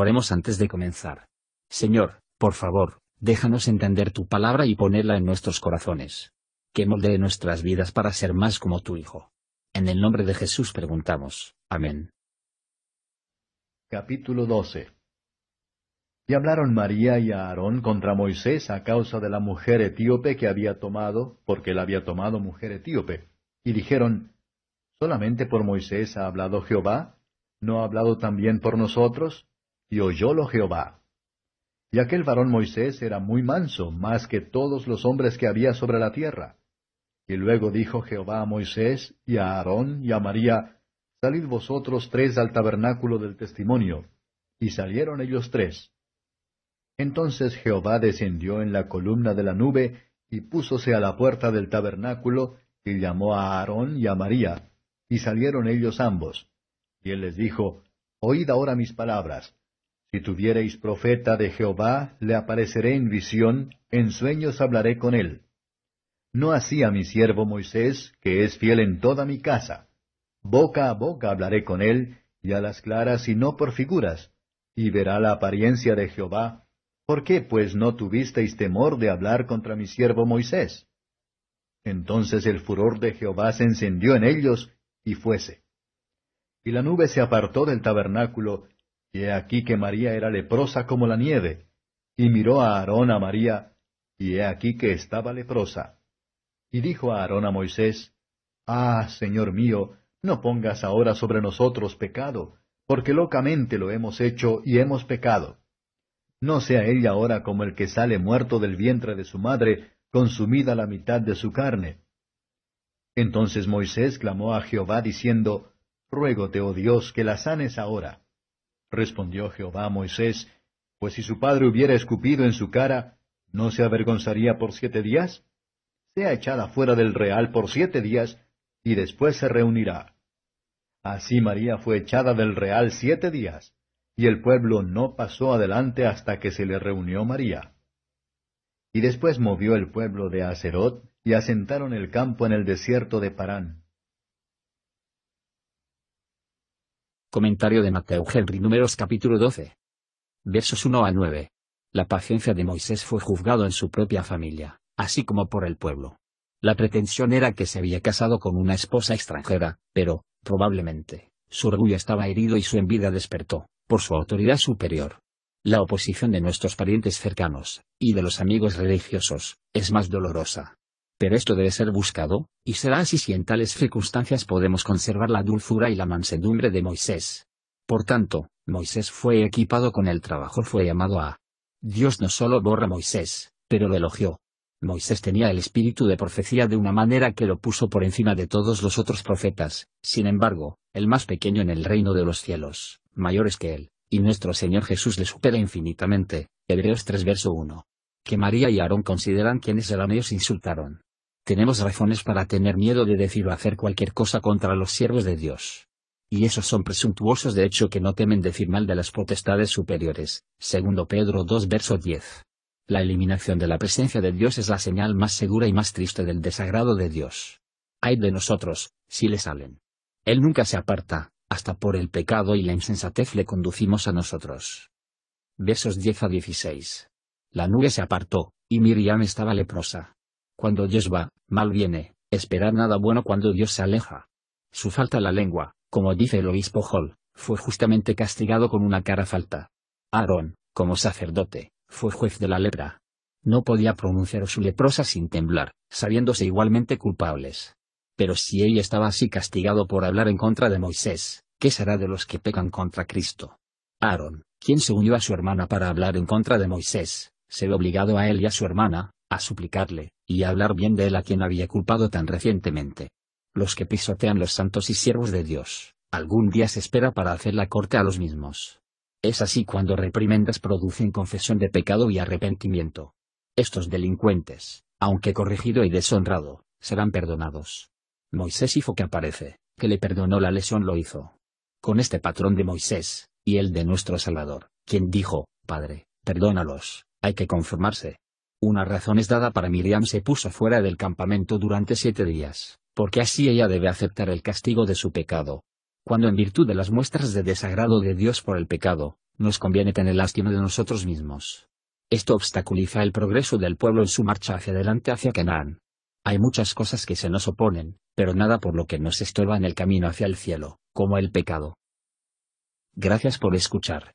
Oremos antes de comenzar. Señor, por favor, déjanos entender tu palabra y ponerla en nuestros corazones. Que moldee nuestras vidas para ser más como tu Hijo. En el nombre de Jesús preguntamos. Amén. Capítulo 12 Y hablaron María y Aarón contra Moisés a causa de la mujer etíope que había tomado, porque la había tomado mujer etíope. Y dijeron, ¿solamente por Moisés ha hablado Jehová? ¿No ha hablado también por nosotros? Y oyólo Jehová. Y aquel varón Moisés era muy manso, más que todos los hombres que había sobre la tierra. Y luego dijo Jehová a Moisés y a Aarón y a María, Salid vosotros tres al tabernáculo del testimonio. Y salieron ellos tres. Entonces Jehová descendió en la columna de la nube, y púsose a la puerta del tabernáculo, y llamó a Aarón y a María, y salieron ellos ambos. Y él les dijo, Oíd ahora mis palabras. Si tuviereis profeta de Jehová, le apareceré en visión, en sueños hablaré con él. No así a mi siervo Moisés, que es fiel en toda mi casa. Boca a boca hablaré con él, y a las claras y no por figuras, y verá la apariencia de Jehová. ¿Por qué pues no tuvisteis temor de hablar contra mi siervo Moisés? Entonces el furor de Jehová se encendió en ellos, y fuese. Y la nube se apartó del tabernáculo, y he aquí que María era leprosa como la nieve. Y miró a Aarón a María, y he aquí que estaba leprosa. Y dijo a Aarón a Moisés, Ah, Señor mío, no pongas ahora sobre nosotros pecado, porque locamente lo hemos hecho y hemos pecado. No sea ella ahora como el que sale muerto del vientre de su madre, consumida la mitad de su carne. Entonces Moisés clamó a Jehová diciendo, Ruégote, oh Dios, que la sanes ahora Respondió Jehová a Moisés, Pues si su padre hubiera escupido en su cara, ¿no se avergonzaría por siete días? Sea echada fuera del real por siete días, y después se reunirá. Así María fue echada del real siete días, y el pueblo no pasó adelante hasta que se le reunió María. Y después movió el pueblo de Acerot, y asentaron el campo en el desierto de Parán. Comentario de Mateo Henry Números capítulo 12. Versos 1 a 9. La paciencia de Moisés fue juzgado en su propia familia, así como por el pueblo. La pretensión era que se había casado con una esposa extranjera, pero, probablemente, su orgullo estaba herido y su envidia despertó, por su autoridad superior. La oposición de nuestros parientes cercanos, y de los amigos religiosos, es más dolorosa pero esto debe ser buscado, y será así si en tales circunstancias podemos conservar la dulzura y la mansedumbre de Moisés. Por tanto, Moisés fue equipado con el trabajo, fue llamado a. Dios no solo borra Moisés, pero lo elogió. Moisés tenía el espíritu de profecía de una manera que lo puso por encima de todos los otros profetas, sin embargo, el más pequeño en el reino de los cielos, mayores que él, y nuestro Señor Jesús le supera infinitamente, Hebreos 3 verso 1. Que María y Aarón consideran quienes ellos insultaron. Tenemos razones para tener miedo de decir o hacer cualquier cosa contra los siervos de Dios. Y esos son presuntuosos de hecho que no temen decir mal de las potestades superiores, segundo Pedro 2 verso 10. La eliminación de la presencia de Dios es la señal más segura y más triste del desagrado de Dios. Hay de nosotros, si le salen. Él nunca se aparta, hasta por el pecado y la insensatez le conducimos a nosotros. Versos 10 a 16. La nube se apartó, y Miriam estaba leprosa. Cuando Dios va, mal viene, esperar nada bueno cuando Dios se aleja. Su falta a la lengua, como dice el obispo Hall, fue justamente castigado con una cara falta. Aarón, como sacerdote, fue juez de la lepra. No podía pronunciar su leprosa sin temblar, sabiéndose igualmente culpables. Pero si él estaba así castigado por hablar en contra de Moisés, ¿qué será de los que pecan contra Cristo? Aarón, quien se unió a su hermana para hablar en contra de Moisés, se ve obligado a él y a su hermana, a suplicarle, y a hablar bien de él a quien había culpado tan recientemente. Los que pisotean los santos y siervos de Dios, algún día se espera para hacer la corte a los mismos. Es así cuando reprimendas producen confesión de pecado y arrepentimiento. Estos delincuentes, aunque corregido y deshonrado, serán perdonados. Moisés hizo que aparece, que le perdonó la lesión lo hizo. Con este patrón de Moisés, y el de nuestro Salvador, quien dijo, Padre, perdónalos, hay que conformarse. Una razón es dada para Miriam se puso fuera del campamento durante siete días, porque así ella debe aceptar el castigo de su pecado. Cuando en virtud de las muestras de desagrado de Dios por el pecado, nos conviene tener lástima de nosotros mismos. Esto obstaculiza el progreso del pueblo en su marcha hacia adelante hacia Canaán. Hay muchas cosas que se nos oponen, pero nada por lo que nos estorba en el camino hacia el cielo, como el pecado. Gracias por escuchar.